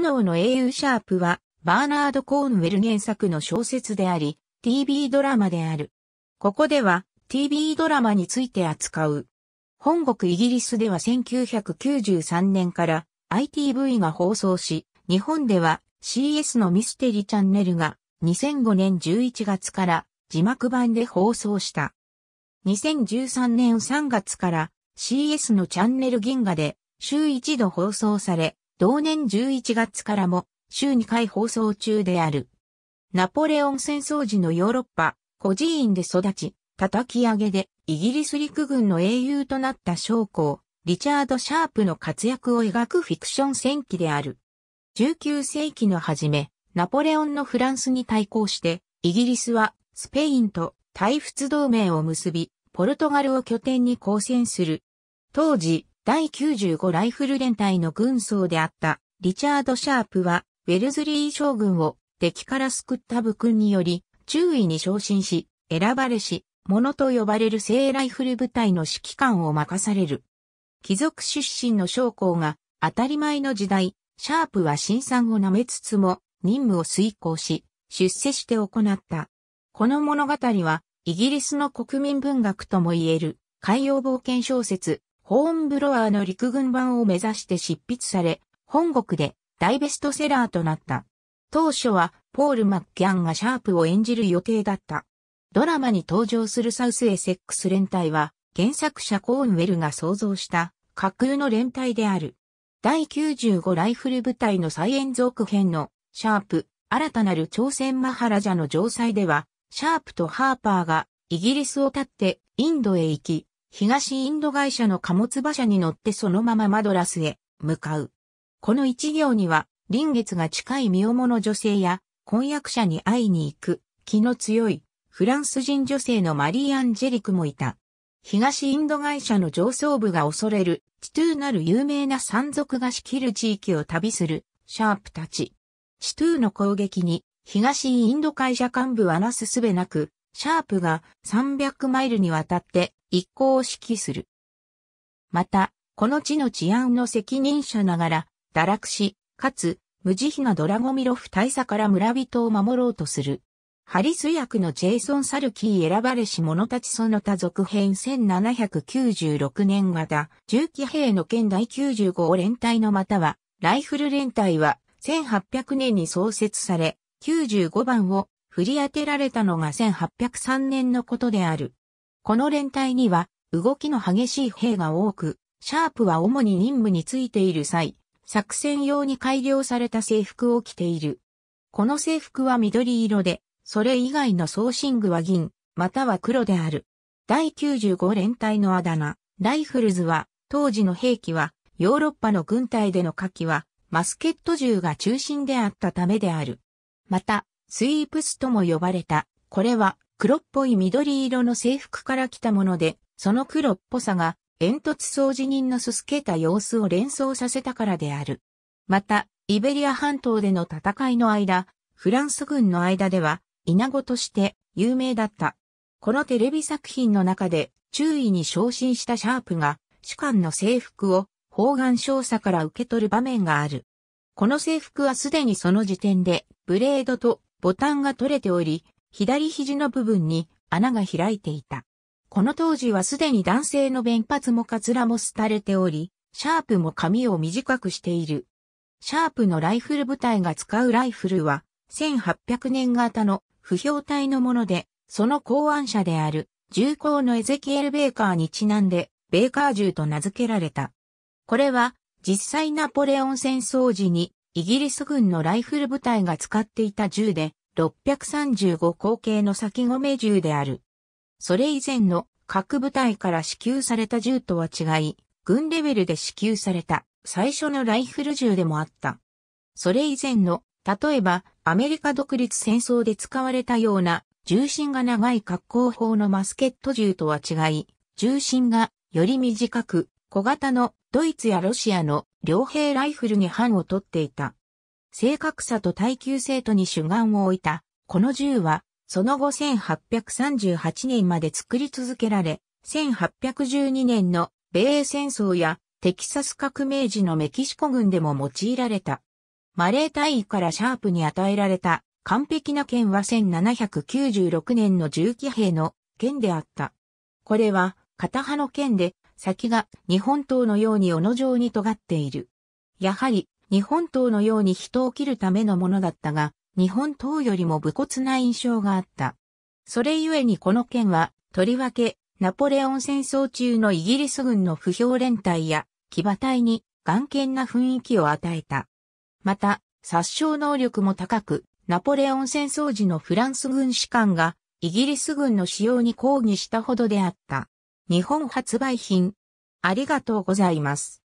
炎の英雄シャープは、バーナード・コーンウェル原作の小説であり、TV ドラマである。ここでは、TV ドラマについて扱う。本国イギリスでは1993年から ITV が放送し、日本では CS のミステリチャンネルが2005年11月から字幕版で放送した。2013年3月から CS のチャンネル銀河で週一度放送され、同年11月からも週2回放送中である。ナポレオン戦争時のヨーロッパ、孤児院で育ち、叩き上げでイギリス陸軍の英雄となった将校、リチャード・シャープの活躍を描くフィクション戦記である。19世紀の初め、ナポレオンのフランスに対抗して、イギリスはスペインと退仏同盟を結び、ポルトガルを拠点に交戦する。当時、第95ライフル連隊の軍曹であったリチャード・シャープは、ウェルズリー将軍を敵から救った武勲により、中尉に昇進し、選ばれし、者と呼ばれる聖ライフル部隊の指揮官を任される。貴族出身の将校が当たり前の時代、シャープは新参を舐めつつも任務を遂行し、出世して行った。この物語は、イギリスの国民文学とも言える海洋冒険小説、ホーンブロワーの陸軍版を目指して執筆され、本国で大ベストセラーとなった。当初はポール・マッキャンがシャープを演じる予定だった。ドラマに登場するサウスエセックス連隊は、原作者コーンウェルが創造した架空の連隊である。第95ライフル部隊の再演続編のシャープ、新たなる朝鮮マハラジャの城塞では、シャープとハーパーがイギリスを立ってインドへ行き、東インド会社の貨物馬車に乗ってそのままマドラスへ向かう。この一行には、臨月が近い身重の女性や、婚約者に会いに行く、気の強い、フランス人女性のマリー・アンジェリクもいた。東インド会社の上層部が恐れる、チトゥーなる有名な山賊が仕切る地域を旅する、シャープたち。チトゥーの攻撃に、東インド会社幹部はなすすべなく、シャープが300マイルにわたって一行を指揮する。また、この地の治安の責任者ながら、堕落し、かつ、無慈悲なドラゴミロフ大佐から村人を守ろうとする。ハリス役のジェイソン・サルキー選ばれし者たちその他続編1796年型、重機兵の県第95連隊のまたは、ライフル連隊は、1800年に創設され、95番を振り当てられたのが1803年のことである。この連隊には、動きの激しい兵が多く、シャープは主に任務についている際、作戦用に改良された制服を着ている。この制服は緑色で、それ以外の送信具は銀、または黒である。第95連隊のあだ名、ライフルズは、当時の兵器は、ヨーロッパの軍隊での火器は、マスケット銃が中心であったためである。また、スイープスとも呼ばれた。これは、黒っぽい緑色の制服から来たもので、その黒っぽさが煙突掃除人のすすけた様子を連想させたからである。また、イベリア半島での戦いの間、フランス軍の間では、イナゴとして有名だった。このテレビ作品の中で、注意に昇進したシャープが、主官の制服を、方眼少佐から受け取る場面がある。この制服はすでにその時点で、ブレードとボタンが取れており、左肘の部分に穴が開いていた。この当時はすでに男性の弁髪もカツラも廃れており、シャープも髪を短くしている。シャープのライフル部隊が使うライフルは、1800年型の不評体のもので、その考案者である、重工のエゼキエル・ベーカーにちなんで、ベーカー銃と名付けられた。これは、実際ナポレオン戦争時に、イギリス軍のライフル部隊が使っていた銃で、635口径の先米銃である。それ以前の各部隊から支給された銃とは違い、軍レベルで支給された最初のライフル銃でもあった。それ以前の、例えばアメリカ独立戦争で使われたような重心が長い格好砲のマスケット銃とは違い、重心がより短く小型のドイツやロシアの両兵ライフルに範を取っていた。正確さと耐久性とに主眼を置いた。この銃は、その後1838年まで作り続けられ、1812年の米英戦争やテキサス革命時のメキシコ軍でも用いられた。マレー大尉からシャープに与えられた完璧な剣は1796年の銃騎兵の剣であった。これは片刃の剣で先が日本刀のように斧状に尖っている。やはり日本刀のように人を切るためのものだったが、日本刀よりも武骨な印象があった。それゆえにこの剣は、とりわけ、ナポレオン戦争中のイギリス軍の不評連隊や騎馬隊に眼見な雰囲気を与えた。また、殺傷能力も高く、ナポレオン戦争時のフランス軍士官がイギリス軍の使用に抗議したほどであった。日本発売品。ありがとうございます。